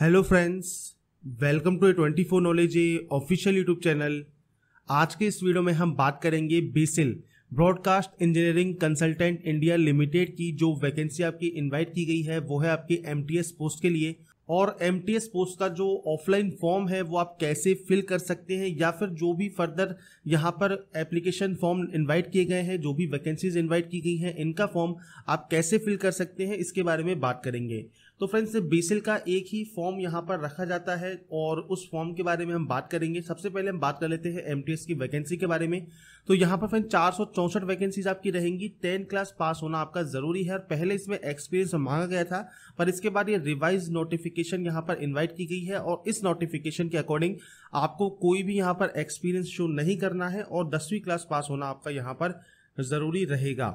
hello friends welcome to A twenty four knowledge A official YouTube channel आज के इस video में हम बात करेंगे BECIL broadcast engineering consultant India limited की जो वैकेंसी आपकी इनवाइट की गई है वो है आपकी एम पोस्ट के लिए और एम पोस्ट का जो ऑफलाइन फॉर्म है वो आप कैसे फिल कर सकते हैं या फिर जो भी फर्दर यहाँ पर एप्लीकेशन फॉर्म इनवाइट किए गए हैं जो भी वैकेंसीज इनवाइट की गई हैं इनका फॉर्म आप कैसे फिल कर सकते हैं इसके बारे में बात करेंगे तो फ्रेंड्स बेसिल का एक ही फॉर्म यहाँ पर रखा जाता है और उस फॉर्म के बारे में हम बात करेंगे सबसे पहले हम बात कर लेते हैं एम की वैकेंसी के बारे में तो यहाँ पर फ्रेंड चार वैकेंसीज आपकी रहेंगी टेन क्लास पास होना आपका ज़रूरी है और पहले इसमें एक्सपीरियंस मांगा गया था पर इसके बाद ये रिवाइज नोटिफिकेशन यहाँ पर इन्वाइट की गई है और इस नोटिफिकेशन के अकॉर्डिंग आपको कोई भी यहाँ पर एक्सपीरियंस शो नहीं करना है और दसवीं क्लास पास होना आपका यहाँ पर ज़रूरी रहेगा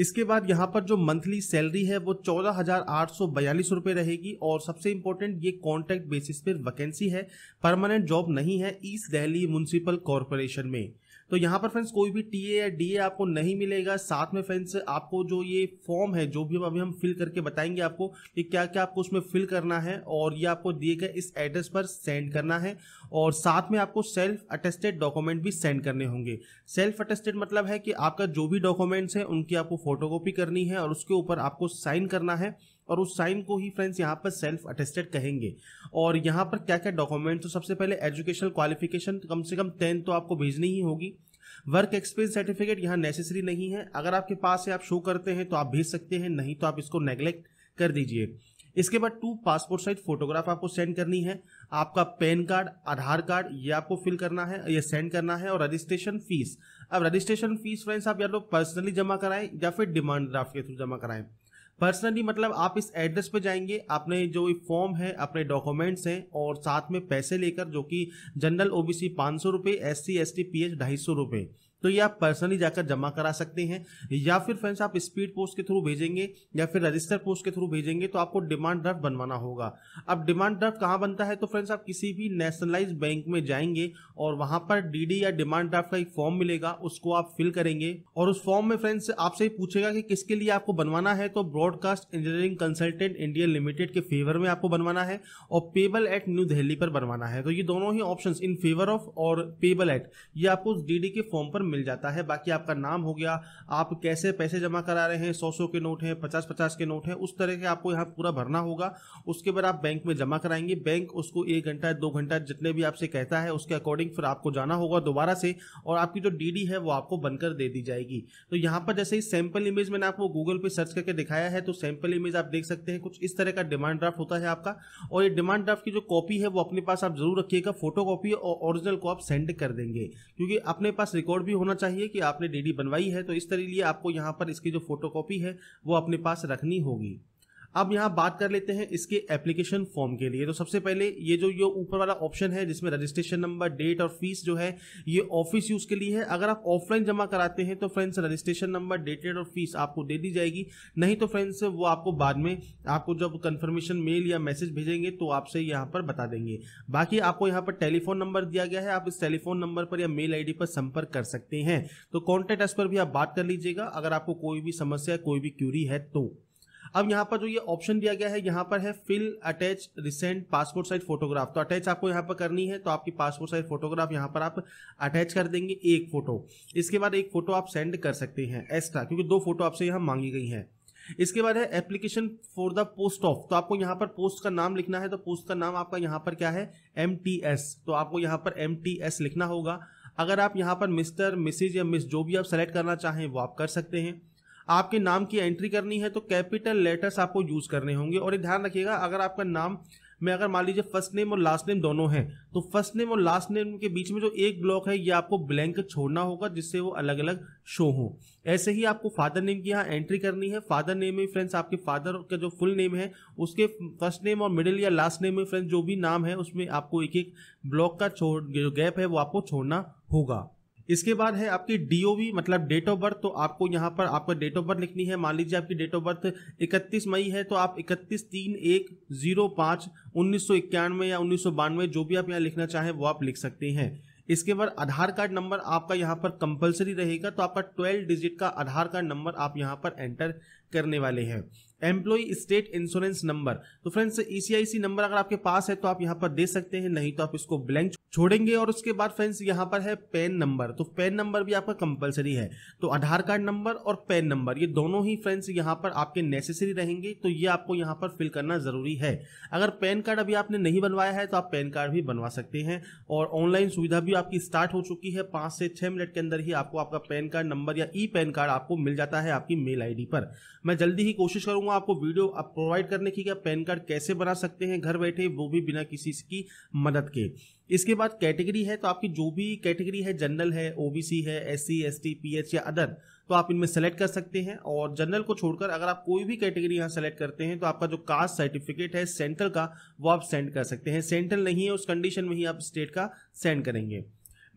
इसके बाद यहाँ पर जो मंथली सैलरी है वो चौदह हजार आठ सौ बयालीस रुपये रहेगी और सबसे इंपॉर्टेंट ये कॉन्ट्रैक्ट बेसिस पर वैकेंसी है परमानेंट जॉब नहीं है ईस्ट दहली म्यूनसिपल कॉरपोरेशन में तो यहाँ पर फ्रेंड्स कोई भी टी ए या डी ए आपको नहीं मिलेगा साथ में फ्रेंड्स आपको जो ये फॉर्म है जो भी हम अभी हम फिल करके बताएंगे आपको कि क्या क्या आपको उसमें फिल करना है और ये आपको दिए गए इस एड्रेस पर सेंड करना है और साथ में आपको सेल्फ अटेस्टेड डॉक्यूमेंट भी सेंड करने होंगे सेल्फ अटेस्टेड मतलब है कि आपका जो भी डॉक्यूमेंट्स हैं उनकी आपको फोटोकॉपी करनी है और उसके ऊपर आपको साइन करना है और उस साइन को ही फ्रेंड्स यहाँ पर सेल्फ अटेस्टेड कहेंगे और यहाँ पर क्या क्या डॉक्यूमेंट तो सबसे पहले एजुकेशनल क्वालिफिकेशन तो कम से कम टेंथ तो आपको भेजनी ही होगी वर्क एक्सपीरियंस सर्टिफिकेट यहाँ नेसेसरी नहीं है अगर आपके पास है आप शो करते हैं तो आप भेज सकते हैं नहीं तो आप इसको नेग्लेक्ट कर दीजिए इसके बाद टू पासपोर्ट साइज फोटोग्राफ आपको सेंड करनी है आपका पैन कार्ड आधार कार्ड ये आपको फिल करना है ये सेंड करना है और रजिस्ट्रेशन फीस अब रजिस्ट्रेशन फीस फ्रेंड्स आप या तो पर्सनली जमा कराएं या फिर डिमांड ड्राफ्ट के थ्रू जमा कराएं पर्सनली मतलब आप इस एड्रेस पे जाएंगे आपने जो फॉर्म है अपने डॉक्यूमेंट्स हैं और साथ में पैसे लेकर जो कि जनरल ओबीसी पाँच सौ रुपये S C S T P H ढाई सौ रुपये तो ये आप पर्सनली जाकर जमा करा सकते हैं या फिर फ्रेंड्स आप स्पीड पोस्ट के थ्रू भेजेंगे या फिर रजिस्टर पोस्ट के थ्रू भेजेंगे तो आपको डिमांड ड्राफ्ट बनवाना होगा अब डिमांड ड्राफ्ट कहाँ बनता है तो फ्रेंड्स आप किसी भी नेशनलाइज बैंक में जाएंगे और वहां पर डीडी या डिमांड ड्राफ्ट का एक फॉर्म मिलेगा उसको आप फिल करेंगे और उस फॉर्म में फ्रेंड्स आपसे पूछेगा कि किसके लिए आपको बनवाना है तो broadcast engineering consultant India limited के फेवर में आपको बनवाना है और पेबल एट न्यू दिल्ली पर बनवाना है तो ये दोनों ही ऑप्शन इन फेवर ऑफ और पेबल एट ये आपको डीडी के फॉर्म पर मिल जाता है बाकी आपका नाम हो गया आप कैसे पैसे जमा करा रहे हैं सौ सौ के नोट हैं पचास पचास के नोट हैं उस तरह के आपको यहाँ पूरा भरना होगा उसके बाद आप बैंक में जमा कराएंगे बैंक उसको एक घंटा दो घंटा जितने भी आपसे कहता है उसके अकॉर्डिंग फिर आपको जाना होगा दोबारा से और आपकी जो डी है वो आपको बनकर दे दी जाएगी तो यहाँ पर जैसे ही सैम्पल इमेज मैंने आपको गूगल पर सर्च करके दिखाया है तो सैम्पल इमेज आप देख सकते हैं कुछ इस तरह का डिमांड ड्राफ्ट होता है आपका और ये डिमांड ड्राफ्ट की जो कॉपी है वो अपने पास आप जरूर रखिएगा फोटो कॉपी और ओरिजिनल को आप सेंड कर देंगे क्योंकि अपने पास रिकॉर्ड भी होना चाहिए कि आपने डीडी बनवाई है तो इस तरह लिए आपको यहाँ पर इसकी जो फोटोकॉपी है वो अपने पास रखनी होगी अब यहाँ बात कर लेते हैं इसके एप्लीकेशन फॉर्म के लिए तो सबसे पहले ये जो ये ऊपर वाला ऑप्शन है जिसमें रजिस्ट्रेशन नंबर डेट और फीस जो है ये ऑफिस यूज के लिए है अगर आप ऑफलाइन जमा कराते हैं तो फ्रेंड्स रजिस्ट्रेशन नंबर डेटेड और फीस आपको दे दी जाएगी नहीं तो फ्रेंड्स वो आपको बाद में आपको जब कन्फर्मेशन मेल या मैसेज भेजेंगे तो आपसे यहाँ पर बता देंगे बाकी आपको यहाँ पर टेलीफोन नंबर दिया गया है आप इस टेलीफोन नंबर पर या मेल आई पर संपर्क कर सकते हैं तो कॉन्टेक्ट एस पर भी आप बात कर लीजिएगा अगर आपको कोई भी समस्या कोई भी क्यूरी है तो अब यहाँ पर जो ये ऑप्शन दिया गया है यहाँ पर है fill attach recent passport size photograph तो अटैच आपको यहाँ पर करनी है तो आपकी पासपोर्ट साइज फोटोग्राफ यहाँ पर आप अटैच कर देंगे एक फोटो इसके बाद एक फोटो आप सेंड कर सकते हैं एक्स्ट्रा क्योंकि दो फोटो आपसे यहाँ मांगी गई है इसके बाद है application for the post of तो आपको यहाँ पर पोस्ट का नाम लिखना है तो पोस्ट का नाम आपका यहाँ पर क्या है एम तो आपको यहाँ पर एम लिखना होगा अगर आप यहाँ पर मिस्टर मिसिज या मिस जो भी आप सेलेक्ट करना चाहें वो आप कर सकते हैं आपके नाम की एंट्री करनी है तो कैपिटल लेटर्स आपको यूज करने होंगे और ये ध्यान रखिएगा अगर आपका नाम में अगर मान लीजिए फर्स्ट नेम और लास्ट नेम दोनों हैं तो फर्स्ट नेम और लास्ट नेम के बीच में जो एक ब्लॉक है ये आपको ब्लैंक छोड़ना होगा जिससे वो अलग अलग शो हो ऐसे ही आपको फादर नेम की यहाँ एंट्री करनी है फादर नेम में फ्रेंड्स आपके फादर का जो फुल नेम है उसके फर्स्ट नेम और मिडिल या लास्ट नेम में फ्रेंड्स जो भी नाम है उसमें आपको एक एक ब्लॉक का छोड़ जो गैप है वो आपको छोड़ना होगा इसके बाद है आपकी डीओबी मतलब डेट ऑफ बर्थ तो आपको यहाँ पर आपका डेट ऑफ बर्थ लिखनी है मान लीजिए आपकी डेट ऑफ बर्थ 31 मई है तो आप 31 तीन एक जीरो पाँच उन्नीस सौ इक्यानवे या उन्नीस सौ बानवे जो भी आप यहाँ लिखना चाहें वो आप लिख सकते हैं इसके बाद आधार कार्ड नंबर आपका यहाँ पर कंपलसरी रहेगा तो आपका 12 डिजिट का आधार कार्ड नंबर आप यहाँ पर एंटर करने वाले हैं एम्प्लॉय स्टेट इंश्योरेंस नंबर तो फ्रेंड्स ईसीआईसी नंबर अगर आपके पास है तो आप यहाँ पर दे सकते हैं नहीं तो आप इसको ब्लैंक छोड़ेंगे और उसके बाद फ्रेंड्स यहां पर है पैन नंबर तो पैन नंबर भी आपका कंपलसरी है तो आधार कार्ड नंबर और पैन नंबर ये दोनों ही फ्रेंड्स यहाँ पर आपके नेसेसरी रहेंगे तो ये आपको यहाँ पर फिल करना जरूरी है अगर पैन कार्ड अभी आपने नहीं बनवाया है तो आप पैन कार्ड भी बनवा सकते हैं और ऑनलाइन सुविधा भी आपकी स्टार्ट हो चुकी है पांच से छह मिनट के अंदर ही आपको आपका पैन कार्ड नंबर या ई पैन कार्ड आपको मिल जाता है आपकी मेल आई पर मैं जल्दी ही कोशिश करूंगा आपको वीडियो आप प्रोवाइड करने की आप पैन कार्ड कैसे बना सकते हैं घर बैठे वो भी बिना किसी की मदद के इसके बाद कैटेगरी है तो आपकी जो भी कैटेगरी है जनरल है ओबीसी है S C S T P H या अदर तो आप इनमें सेलेक्ट कर सकते हैं और जनरल को छोड़कर अगर आप कोई भी कैटेगरी यहाँ सेलेक्ट करते हैं तो आपका जो कास्ट सर्टिफिकेट है सेंट्रल का वो आप सेंड कर सकते हैं सेंट्रल नहीं है उस कंडीशन में ही आप स्टेट का सेंड करेंगे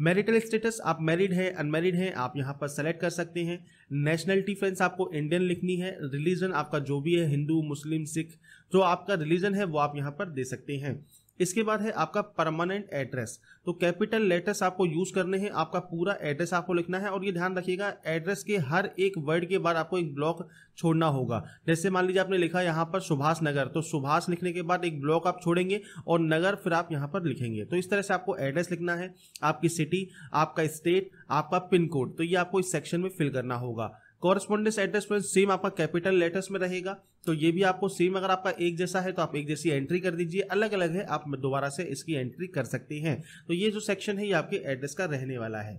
मैरिटल स्टेटस आप मैरिड हैं अनमैरिड हैं आप यहाँ पर सेलेक्ट कर सकते हैं नेशनलिटी फ्रेंड्स आपको इंडियन लिखनी है रिलीजन आपका जो भी है हिंदू मुस्लिम सिख जो आपका रिलीजन है वो आप यहाँ पर दे सकते हैं इसके बाद है आपका परमानेंट एड्रेस तो कैपिटल लेटर्स आपको यूज करने हैं आपका पूरा एड्रेस आपको लिखना है और ये ध्यान रखिएगा एड्रेस के हर एक वर्ड के बाद आपको एक ब्लॉक छोड़ना होगा जैसे मान लीजिए आपने लिखा यहाँ पर सुभाष नगर तो सुभाष लिखने के बाद एक ब्लॉक आप छोड़ेंगे और नगर फिर आप यहाँ पर लिखेंगे तो इस तरह से आपको एड्रेस लिखना है आपकी सिटी आपका स्टेट आपका पिन कोड तो ये आपको इस सेक्शन में फिल करना होगा कॉरेस्पॉन्डेंस एड्रेस में सेम आपका कैपिटल लेटर्स में रहेगा तो ये भी आपको सेम अगर आपका एक जैसा है तो आप एक जैसी एंट्री कर दीजिए अलग अलग है आप दोबारा से इसकी एंट्री कर सकते हैं तो ये जो सेक्शन है ये आपके एड्रेस का रहने वाला है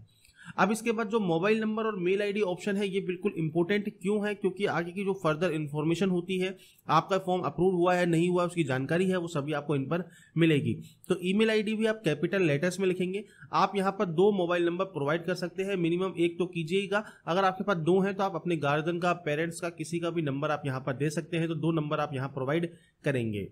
अब इसके बाद जो मोबाइल नंबर और मेल आईडी ऑप्शन है ये बिल्कुल इंपॉर्टेंट क्यों है क्योंकि आगे की जो फर्दर इन्फॉर्मेशन होती है आपका फॉर्म अप्रूव हुआ है नहीं हुआ उसकी जानकारी है वो सभी आपको इन पर मिलेगी तो ई मेल भी आप कैपिटल लेटर्स में लिखेंगे आप यहाँ पर दो मोबाइल नंबर प्रोवाइड कर सकते हैं मिनिमम एक तो कीजिएगा अगर आपके पास दो हैं तो आप अपने गार्जियन का पेरेंट्स का किसी का भी नंबर आप यहाँ पर दे सकते हैं तो दो नंबर आप यहाँ प्रोवाइड करेंगे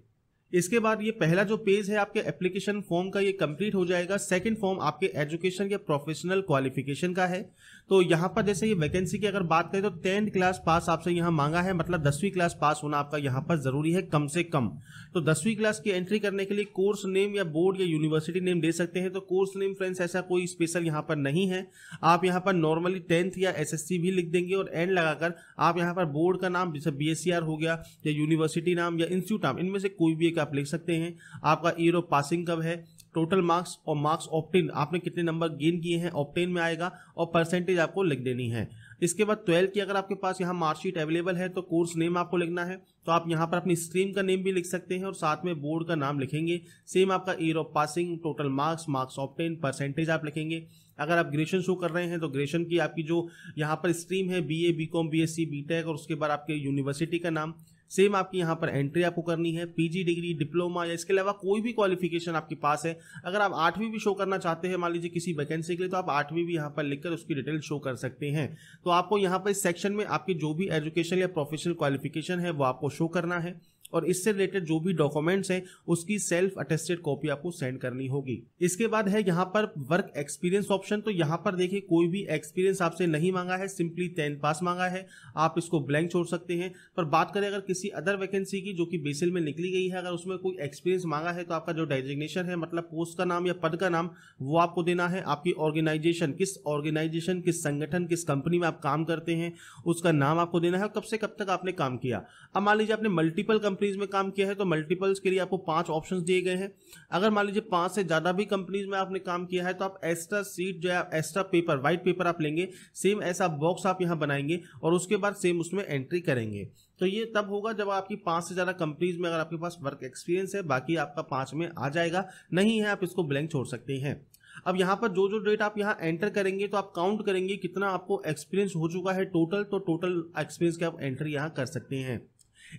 इसके बाद ये पहला जो पेज है आपके एप्लीकेशन फॉर्म का ये कंप्लीट हो जाएगा सेकंड फॉर्म आपके एजुकेशन या प्रोफेशनल क्वालिफिकेशन का है तो यहाँ पर जैसे ये वैकेंसी की अगर बात करें तो टेंथ क्लास पास आपसे यहाँ मांगा है मतलब दसवीं क्लास पास होना आपका यहाँ पर जरूरी है कम से कम तो दसवीं क्लास की एंट्री करने के लिए कोर्स नेम या बोर्ड या यूनिवर्सिटी नेम दे सकते हैं तो कोर्स नेम फ्रेंड्स ऐसा कोई स्पेशल यहाँ पर नहीं है आप यहाँ पर नॉर्मली टेंथ या एस भी लिख देंगे और एंड लगाकर आप यहाँ पर बोर्ड का नाम जैसे बी हो गया या यूनिवर्सिटी नाम या इंस्टीट्यूट नाम इनमें से कोई भी एक आप लिख सकते हैं आपका ईयर ऑफ पासिंग कब है टोटल मार्क्स और मार्क्स ऑप्टेन आपने कितने नंबर गेन किए हैं ऑप्टेन में आएगा और परसेंटेज आपको लिख देनी है इसके बाद ट्वेल्थ की अगर आपके पास यहाँ मार्कशीट अवेलेबल है तो कोर्स नेम आपको लिखना है तो आप यहाँ पर अपनी स्ट्रीम का नेम भी लिख सकते हैं और साथ में बोर्ड का नाम लिखेंगे सेम आपका year of passing total marks marks obtained percentage आप लिखेंगे अगर आप ग्रेजुएशन शो कर रहे हैं तो ग्रेजुएशन की आपकी जो यहाँ पर स्ट्रीम है बी ए बी कॉम और उसके बाद आपके यूनिवर्सिटी का नाम सेम आपकी यहाँ पर एंट्री आपको करनी है पीजी डिग्री डिप्लोमा या इसके अलावा कोई भी क्वालिफिकेशन आपके पास है अगर आप आठवीं भी शो करना चाहते हैं मान लीजिए किसी वैकेंसी के लिए तो आप आठवीं भी यहाँ पर लिखकर उसकी डिटेल शो कर सकते हैं तो आपको यहाँ पर इस सेक्शन में आपकी जो भी एजुकेशन या प्रोफेशनल क्वालिफिकेशन है वो आपको शो करना है और इससे रिलेटेड जो भी डॉक्यूमेंट्स हैं उसकी सेल्फ अटेस्टेड कॉपी आपको सेंड करनी होगी इसके बाद है यहाँ पर वर्क एक्सपीरियंस ऑप्शन तो यहाँ पर देखिए कोई भी एक्सपीरियंस आपसे नहीं मांगा है सिंपली टेन पास मांगा है आप इसको ब्लैंक छोड़ सकते हैं पर बात करें अगर किसी अदर वैकेंसी की जो कि बेसिल में निकली गई है अगर उसमें कोई एक्सपीरियंस मांगा है तो आपका जो डेजिग्नेशन है मतलब पोस्ट का नाम या पद का नाम वो आपको देना है आपकी ऑर्गेनाइजेशन किस ऑर्गेनाइजेशन किस संगठन किस कंपनी में आप काम करते हैं उसका नाम आपको देना है कब से कब तक आपने काम किया अब मान लीजिए आपने मल्टीपल कंपनी कंपनीज में काम किया है तो मल्टीपल्स के लिए आपको पांच ऑप्शन दिए गए हैं अगर मान लीजिए पांच से ज्यादा भी कंपनीज में आपने काम किया है तो आप एक्स्ट्रा सीट जो है एक्स्ट्रा पेपर व्हाइट पेपर आप लेंगे सेम ऐसा बॉक्स आप यहाँ बनाएंगे और उसके बाद सेम उसमें एंट्री करेंगे तो ये तब होगा जब आपकी पांच से ज्यादा कंपनीज में अगर आपके पास वर्क एक्सपीरियंस है बाकी आपका पांच में आ जाएगा नहीं है आप इसको ब्लैंक छोड़ सकते हैं अब यहाँ पर जो जो डेट आप यहाँ एंटर करेंगे तो आप काउंट करेंगे कितना आपको एक्सपीरियंस हो चुका है टोटल तो टोटल एक्सपीरियंस के आप एंट्री यहाँ कर सकते हैं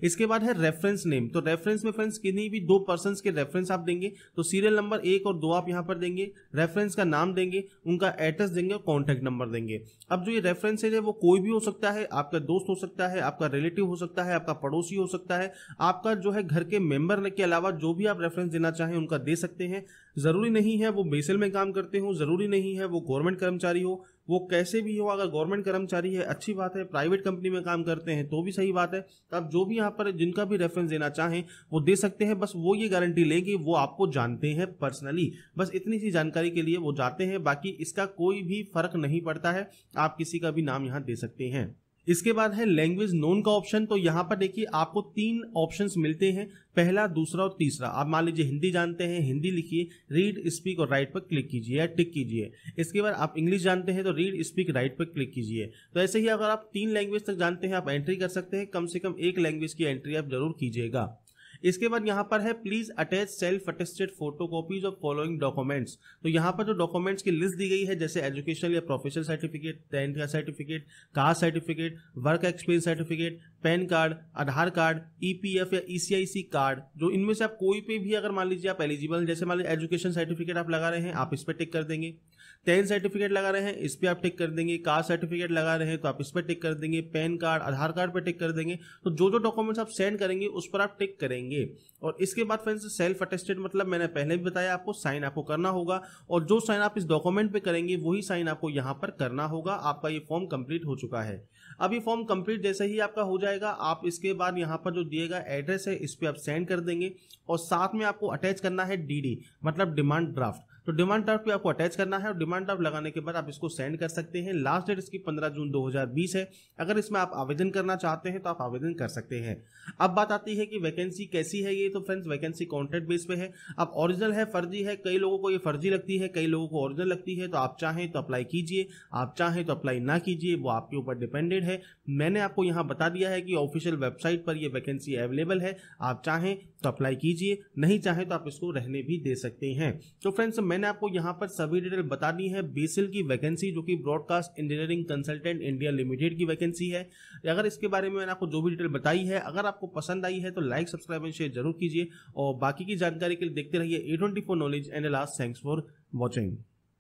इसके बाद है रेफरेंस नेम तो रेफरेंस में फ्रेंड्स किन्हीं भी दो पर्सन के रेफरेंस आप देंगे तो सीरियल नंबर एक और दो आप यहाँ पर देंगे रेफरेंस का नाम देंगे उनका एड्रेस देंगे और कॉन्टैक्ट नंबर देंगे अब जो ये रेफरेंस है वो कोई भी हो सकता है आपका दोस्त हो सकता है आपका रिलेटिव हो सकता है आपका पड़ोसी हो सकता है आपका जो है घर के मेंबर के अलावा जो भी आप रेफरेंस देना चाहें उनका दे सकते हैं जरूरी नहीं है वो बेसल में काम करते हो जरूरी नहीं है वो गवर्नमेंट कर्मचारी हो वो कैसे भी हो अगर गवर्नमेंट कर्मचारी है अच्छी बात है प्राइवेट कंपनी में काम करते हैं तो भी सही बात है तो आप जो भी यहाँ पर जिनका भी रेफरेंस देना चाहें वो दे सकते हैं बस वो ये गारंटी लें कि वो आपको जानते हैं पर्सनली बस इतनी सी जानकारी के लिए वो जाते हैं बाकी इसका कोई भी फर्क नहीं पड़ता है आप किसी का भी नाम यहाँ दे सकते हैं इसके बाद है लैंग्वेज नोन का ऑप्शन तो यहाँ पर देखिए आपको तीन ऑप्शन मिलते हैं पहला दूसरा और तीसरा आप मान लीजिए हिंदी जानते हैं हिंदी लिखिए रीड स्पीक और राइट पर क्लिक कीजिए या टिक कीजिए इसके बाद आप इंग्लिश जानते हैं तो रीड स्पीक राइट पर क्लिक कीजिए तो ऐसे ही अगर आप तीन लैंग्वेज तक जानते हैं आप एंट्री कर सकते हैं कम से कम एक लैंग्वेज की एंट्री आप जरूर कीजिएगा इसके बाद यहाँ पर है please attach self attested photo copies of following documents तो यहाँ पर जो डॉक्यूमेंट्स की लिस्ट दी गई है जैसे एजुकेशन या प्रोफेशनल सर्टिफिकेट टेंथ का certificate caste certificate work experience certificate PAN card Aadhaar card E e या ई e कार्ड जो इनमें से आप कोई पे भी अगर मान लीजिए आप एलिजिबल जैसे मान लीजिए एजुकेशन सर्टिफिकेट आप लगा रहे हैं आप इस पर टिक कर देंगे टेन सर्टिफिकेट लगा रहे हैं इस पर आप टिक कर देंगे कास्ट सर्टिफिकेट लगा रहे हैं तो आप इस पर टिक कर देंगे पैन कार्ड आधार कार्ड पर टिक कर देंगे तो जो जो डॉक्यूमेंट्स आप सेंड करेंगे उस पर आप टिक करेंगे और इसके बाद फ्रेंड्स सेल्फ अटेस्टेड मतलब मैंने पहले भी बताया आपको साइन आपको करना होगा और जो साइन आप इस डॉक्यूमेंट पर करेंगे वही साइन आपको यहाँ पर करना होगा आपका ये फॉर्म कंप्लीट हो चुका है अब ये फॉर्म कंप्लीट जैसे ही आपका हो जाएगा आप इसके बाद यहाँ पर जो दिएगा एड्रेस है इस पर आप सेंड कर देंगे और साथ में आपको अटैच करना है डी मतलब डिमांड ड्राफ्ट तो डिमांड ड्राफ्ट भी आपको अटैच करना है और डिमांड ड्राफ्ट लगाने के बाद आप इसको सेंड कर सकते हैं लास्ट डेट इसकी 15 जून 2020 है अगर इसमें आप आवेदन करना चाहते हैं तो आप आवेदन कर सकते हैं अब बात आती है कि वैकेंसी कैसी है ये तो फ्रेंड्स वैकेंसी कॉन्ट्रैक्ट बेस पे है अब ओरिजिनल है फर्जी है कई लोगों को ये फर्जी लगती है कई लोगों को ओरिजिनल लगती है तो आप चाहें तो अप्लाई कीजिए आप चाहें तो अप्लाई ना कीजिए वो आपके ऊपर डिपेंडेड है मैंने आपको यहाँ बता दिया है कि ऑफिशियल वेबसाइट पर यह वैकेंसी अवेलेबल है आप चाहें तो अप्लाई कीजिए नहीं चाहें तो आप इसको रहने भी दे सकते हैं तो फ्रेंड्स मैंने आपको यहाँ पर सभी डिटेल बता दी है बीसिल की वैकेंसी जो कि broadcast engineering consultant India limited की वैकेंसी है अगर इसके बारे में मैंने आपको जो भी डिटेल बताई है अगर आपको पसंद आई है तो लाइक सब्सक्राइब एंड शेयर जरूर कीजिए और बाकी की जानकारी के लिए देखते रहिए A twenty four knowledge and last thanks for watching